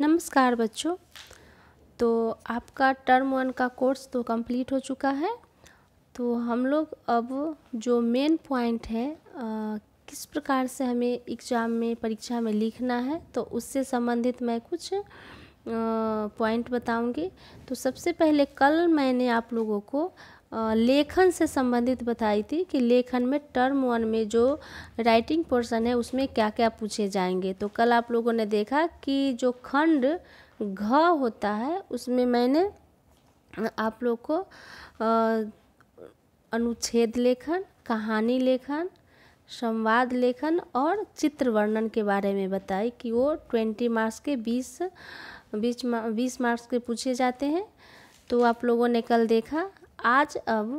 नमस्कार बच्चों तो आपका टर्म वन का कोर्स तो कंप्लीट हो चुका है तो हम लोग अब जो मेन पॉइंट है आ, किस प्रकार से हमें एग्ज़ाम में परीक्षा में लिखना है तो उससे संबंधित मैं कुछ पॉइंट बताऊंगी तो सबसे पहले कल मैंने आप लोगों को लेखन से संबंधित बताई थी कि लेखन में टर्म वन में जो राइटिंग पोर्शन है उसमें क्या क्या पूछे जाएंगे तो कल आप लोगों ने देखा कि जो खंड घ होता है उसमें मैंने आप लोग को अनुच्छेद लेखन कहानी लेखन संवाद लेखन और चित्र वर्णन के बारे में बताए कि वो ट्वेंटी मार्क्स के बीस बीस बीस मार्क्स के पूछे जाते हैं तो आप लोगों ने कल देखा आज अब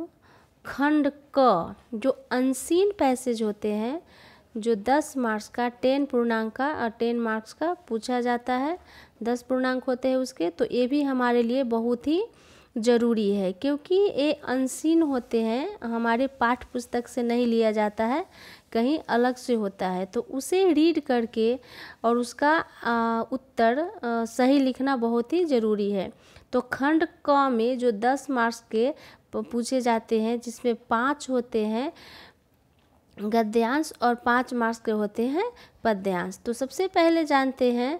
खंड क जो अनसीन पैसेज होते हैं जो दस मार्क्स का टेन पूर्णांक का और टेन मार्क्स का पूछा जाता है दस पूर्णांक होते हैं उसके तो ये भी हमारे लिए बहुत ही ज़रूरी है क्योंकि ये अनसीन होते हैं हमारे पाठ्य पुस्तक से नहीं लिया जाता है कहीं अलग से होता है तो उसे रीड करके और उसका आ, उत्तर आ, सही लिखना बहुत ही ज़रूरी है तो खंड क में जो दस मार्क्स के पूछे जाते हैं जिसमें पाँच होते हैं गद्यांश और पाँच मार्क्स के होते हैं पद्यांश तो सबसे पहले जानते हैं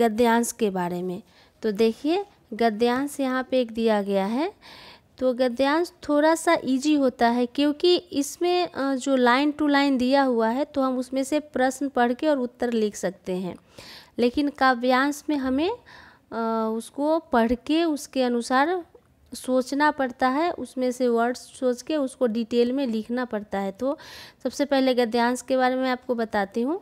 गद्यांश के बारे में तो देखिए गद्यांश यहाँ पे एक दिया गया है तो गद्यांश थोड़ा सा इजी होता है क्योंकि इसमें जो लाइन टू लाइन दिया हुआ है तो हम उसमें से प्रश्न पढ़ के और उत्तर लिख सकते हैं लेकिन काव्यांश में हमें उसको पढ़ के उसके अनुसार सोचना पड़ता है उसमें से वर्ड्स सोच के उसको डिटेल में लिखना पड़ता है तो सबसे पहले गद्यांश के बारे में आपको बताती हूँ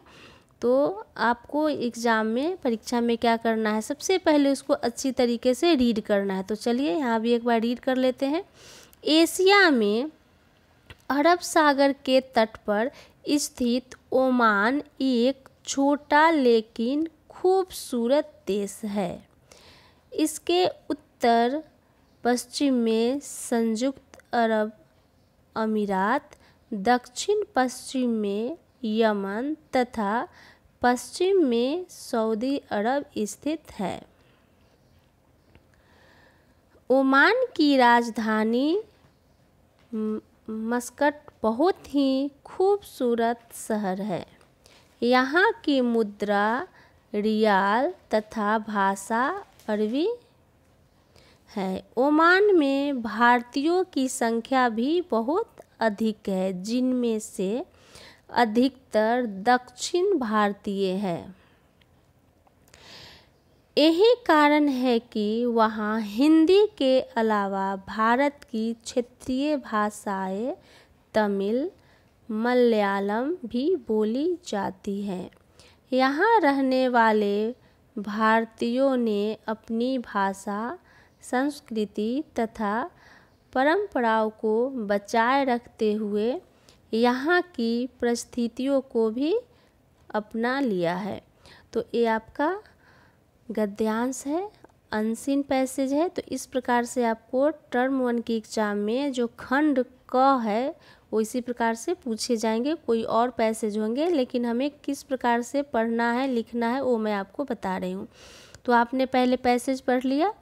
तो आपको एग्ज़ाम में परीक्षा में क्या करना है सबसे पहले उसको अच्छी तरीके से रीड करना है तो चलिए यहाँ भी एक बार रीड कर लेते हैं एशिया में अरब सागर के तट पर स्थित ओमान एक छोटा लेकिन खूबसूरत देश है इसके उत्तर पश्चिम में संयुक्त अरब अमीरात दक्षिण पश्चिम में यमन तथा पश्चिम में सऊदी अरब स्थित है ओमान की राजधानी मस्कट बहुत ही खूबसूरत शहर है यहाँ की मुद्रा रियाल तथा भाषा अरबी है ओमान में भारतीयों की संख्या भी बहुत अधिक है जिनमें से अधिकतर दक्षिण भारतीय है यही कारण है कि वहाँ हिंदी के अलावा भारत की क्षेत्रीय भाषाएं तमिल मलयालम भी बोली जाती हैं यहाँ रहने वाले भारतीयों ने अपनी भाषा संस्कृति तथा परंपराओं को बचाए रखते हुए यहाँ की परिस्थितियों को भी अपना लिया है तो ये आपका गद्यांश है अनसिन पैसेज है तो इस प्रकार से आपको टर्म वन की एग्जाम में जो खंड क है वो इसी प्रकार से पूछे जाएंगे कोई और पैसेज होंगे लेकिन हमें किस प्रकार से पढ़ना है लिखना है वो मैं आपको बता रही हूँ तो आपने पहले पैसेज पढ़ लिया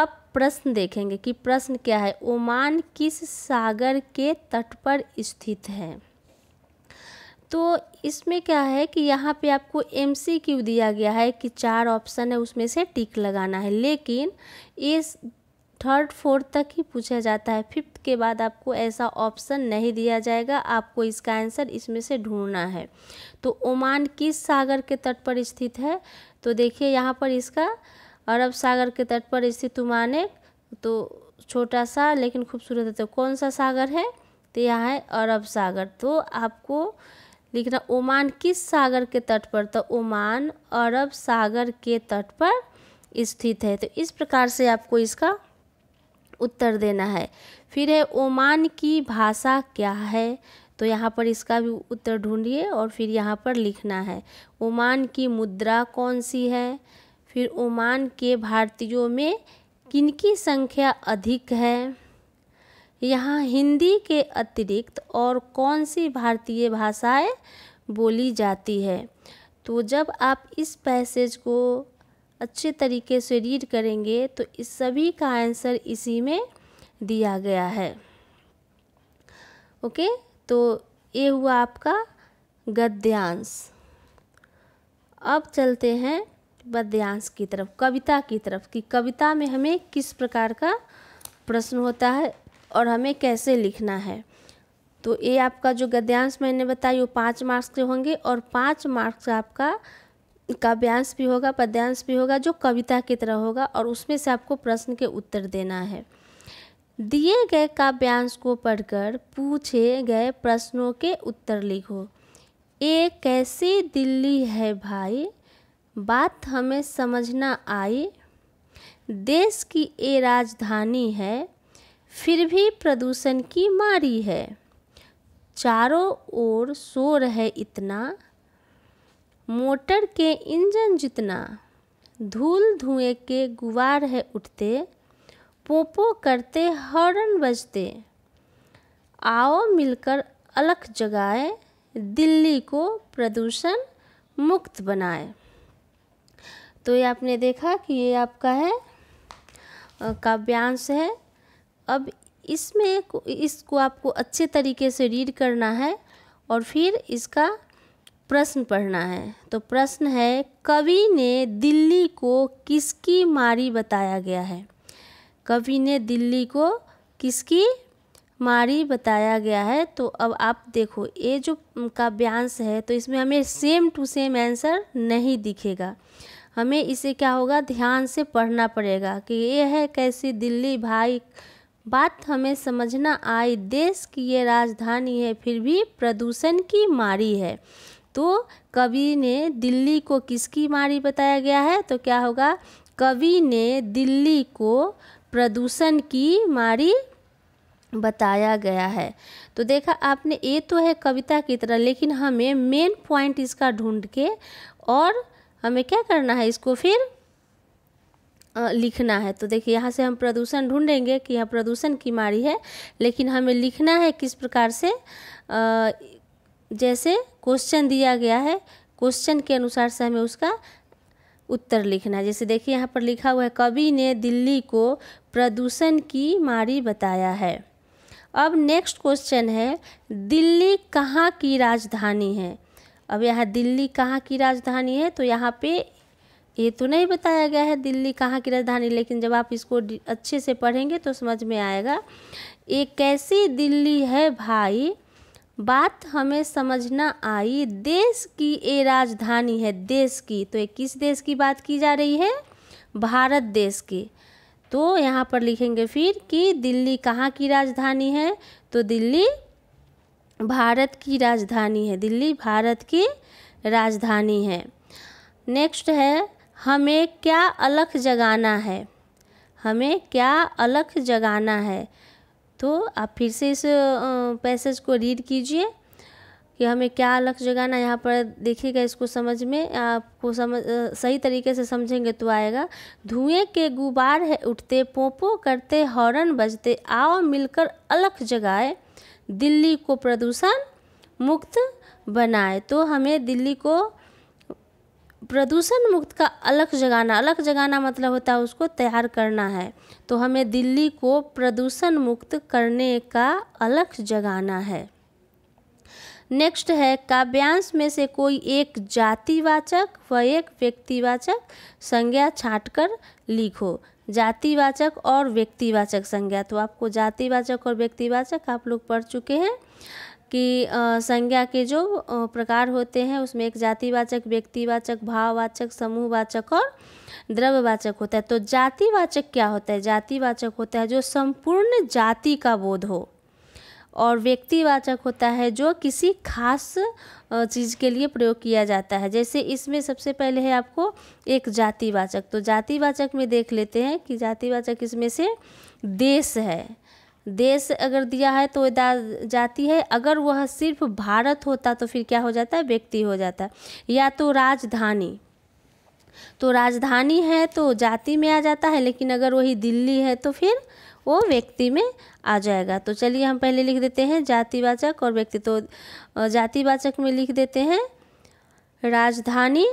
अब प्रश्न देखेंगे कि प्रश्न क्या है ओमान किस सागर के तट पर स्थित है तो इसमें क्या है कि यहाँ पे आपको एम सी क्यू दिया गया है कि चार ऑप्शन है उसमें से टिक लगाना है लेकिन इस थर्ड फोर्थ तक ही पूछा जाता है फिफ्थ के बाद आपको ऐसा ऑप्शन नहीं दिया जाएगा आपको इसका आंसर इसमें से ढूंढना है तो ओमान किस सागर के तट पर स्थित है तो देखिए यहाँ पर इसका अरब सागर के तट पर स्थित ओमान एक तो छोटा सा लेकिन खूबसूरत है तो कौन सा सागर है तो यहाँ है अरब सागर तो आपको लिखना ओमान किस सागर के तट पर तो ओमान अरब सागर के तट पर स्थित है तो इस प्रकार से आपको इसका उत्तर देना है फिर है ओमान की भाषा क्या है तो यहाँ पर इसका भी उत्तर ढूंढिए और फिर यहाँ पर लिखना है ओमान की मुद्रा कौन सी है फिर ओमान के भारतीयों में किनकी संख्या अधिक है यहाँ हिंदी के अतिरिक्त और कौन सी भारतीय भाषाएं बोली जाती है तो जब आप इस पैसेज को अच्छे तरीके से रीड करेंगे तो इस सभी का आंसर इसी में दिया गया है ओके तो ये हुआ आपका गद्यांश अब चलते हैं पद्यांश की तरफ कविता की तरफ कि कविता में हमें किस प्रकार का प्रश्न होता है और हमें कैसे लिखना है तो ये आपका जो गद्यांश मैंने बताया वो पाँच मार्क्स के होंगे और पाँच मार्क्स आपका काव्यांश भी होगा पद्यांश भी होगा जो कविता की तरह होगा और उसमें से आपको प्रश्न के उत्तर देना है दिए गए काव्यांश को पढ़कर पूछे गए प्रश्नों के उत्तर लिखो ये कैसी दिल्ली है भाई बात हमें समझना आई देश की ये राजधानी है फिर भी प्रदूषण की मारी है चारों ओर शोर है इतना मोटर के इंजन जितना धूल धुएं के गुवार है उठते पोपो करते हॉर्न बजते आओ मिलकर अलख जगाए दिल्ली को प्रदूषण मुक्त बनाए तो ये आपने देखा कि ये आपका है काव्यांश है अब इसमें इसको आपको अच्छे तरीके से रीड करना है और फिर इसका प्रश्न पढ़ना है तो प्रश्न है कवि ने दिल्ली को किसकी मारी बताया गया है कवि ने दिल्ली को किसकी मारी बताया गया है तो अब आप देखो ये जो काव्यांश है तो इसमें हमें सेम टू सेम आंसर नहीं दिखेगा हमें इसे क्या होगा ध्यान से पढ़ना पड़ेगा कि ये है कैसी दिल्ली भाई बात हमें समझना आई देश की ये राजधानी है फिर भी प्रदूषण की मारी है तो कवि ने दिल्ली को किसकी मारी बताया गया है तो क्या होगा कवि ने दिल्ली को प्रदूषण की मारी बताया गया है तो देखा आपने ये तो है कविता की तरह लेकिन हमें मेन पॉइंट इसका ढूंढ के और हमें क्या करना है इसको फिर लिखना है तो देखिए यहाँ से हम प्रदूषण ढूंढेंगे कि यह प्रदूषण की मारी है लेकिन हमें लिखना है किस प्रकार से जैसे क्वेश्चन दिया गया है क्वेश्चन के अनुसार से हमें उसका उत्तर लिखना है जैसे देखिए यहाँ पर लिखा हुआ है कवि ने दिल्ली को प्रदूषण की मारी बताया है अब नेक्स्ट क्वेश्चन है दिल्ली कहाँ की राजधानी है अब यहाँ दिल्ली कहाँ की राजधानी है तो यहाँ पे ये तो नहीं बताया गया है दिल्ली कहाँ की राजधानी लेकिन जब आप इसको अच्छे से पढ़ेंगे तो समझ में आएगा ये कैसी दिल्ली है भाई बात हमें समझना आई देश की ये राजधानी है देश की तो ये किस देश की बात की जा रही है भारत देश की तो यहाँ पर लिखेंगे फिर कि दिल्ली कहाँ की राजधानी है तो दिल्ली भारत की राजधानी है दिल्ली भारत की राजधानी है नेक्स्ट है हमें क्या अलख जगाना है हमें क्या अलख जगाना है तो आप फिर से इस पैसेज को रीड कीजिए कि हमें क्या अलग जगाना यहाँ पर देखिएगा इसको समझ में आपको समझ सही तरीके से समझेंगे तो आएगा धुएं के गुबार है उठते पोपो करते हॉर्न बजते आओ मिलकर अलग जगाए दिल्ली को प्रदूषण मुक्त बनाए तो हमें दिल्ली को प्रदूषण मुक्त का अलग जगाना अलग जगाना मतलब होता है उसको तैयार करना है तो हमें दिल्ली को प्रदूषण मुक्त करने का अलग जगाना है नेक्स्ट है काव्यांश में से कोई एक जातिवाचक व एक व्यक्तिवाचक संज्ञा छाँटकर लिखो जातिवाचक और व्यक्तिवाचक संज्ञा तो आपको जातिवाचक और व्यक्तिवाचक आप लोग पढ़ चुके हैं कि संज्ञा के जो प्रकार होते हैं उसमें एक जातिवाचक व्यक्तिवाचक भाववाचक समूहवाचक और द्रव्यवाचक होता है तो जातिवाचक क्या होता है जातिवाचक होता है जो संपूर्ण जाति का बोध हो और व्यक्तिवाचक होता है जो किसी खास चीज़ के लिए प्रयोग किया जाता है जैसे इसमें सबसे पहले है आपको एक जातिवाचक तो जातिवाचक में देख लेते हैं कि जातिवाचक इसमें से देश है देश अगर दिया है तो जाती है अगर वह सिर्फ भारत होता तो फिर क्या हो जाता है व्यक्ति हो जाता है या तो राजधानी तो राजधानी है तो जाति में आ जाता है लेकिन अगर वही दिल्ली है तो फिर वो व्यक्ति में आ जाएगा तो चलिए हम पहले लिख देते हैं जातिवाचक और व्यक्ति तो जातिवाचक में लिख देते हैं राजधानी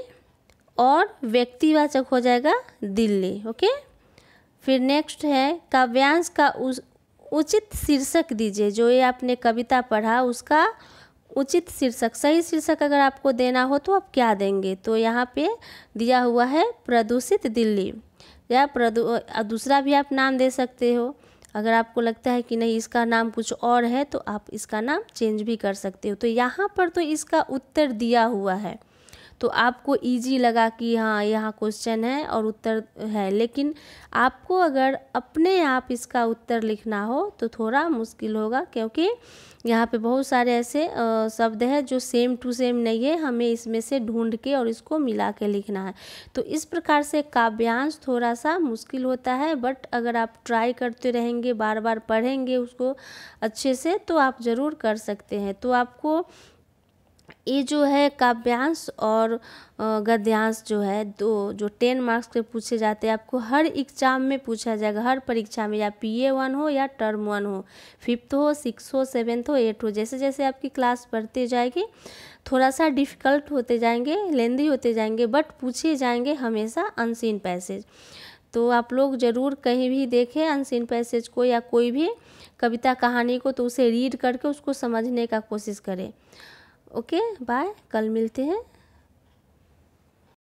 और व्यक्तिवाचक हो जाएगा दिल्ली ओके फिर नेक्स्ट है काव्यांश का उस उचित शीर्षक दीजिए जो ये आपने कविता पढ़ा उसका उचित शीर्षक सही शीर्षक अगर आपको देना हो तो आप क्या देंगे तो यहाँ पे दिया हुआ है प्रदूषित दिल्ली या प्रदू दूसरा भी आप नाम दे सकते हो अगर आपको लगता है कि नहीं इसका नाम कुछ और है तो आप इसका नाम चेंज भी कर सकते हो तो यहाँ पर तो इसका उत्तर दिया हुआ है तो आपको ईजी लगा कि हाँ यहाँ क्वेश्चन है और उत्तर है लेकिन आपको अगर अपने आप इसका उत्तर लिखना हो तो थोड़ा मुश्किल होगा क्योंकि यहाँ पे बहुत सारे ऐसे शब्द हैं जो सेम टू सेम नहीं है हमें इसमें से ढूंढ के और इसको मिला के लिखना है तो इस प्रकार से काव्यांश थोड़ा सा मुश्किल होता है बट अगर आप ट्राई करते रहेंगे बार बार पढ़ेंगे उसको अच्छे से तो आप ज़रूर कर सकते हैं तो आपको ये जो है काव्यांश और गद्यांश जो है दो जो टेन मार्क्स के पूछे जाते हैं आपको हर एग्जाम में पूछा जाएगा हर परीक्षा में या पी ए वन हो या टर्म वन हो फिफ्थ हो सिक्स हो सेवेंथ हो एट हो जैसे जैसे आपकी क्लास बढ़ती जाएगी थोड़ा सा डिफ़िकल्ट होते जाएंगे लेंदी होते जाएंगे बट पूछे जाएंगे हमेशा अनसीन पैसेज तो आप लोग ज़रूर कहीं भी देखें अनसीन पैसेज को या कोई भी कविता कहानी को तो उसे रीड करके उसको समझने का कोशिश करें ओके बाय कल मिलते हैं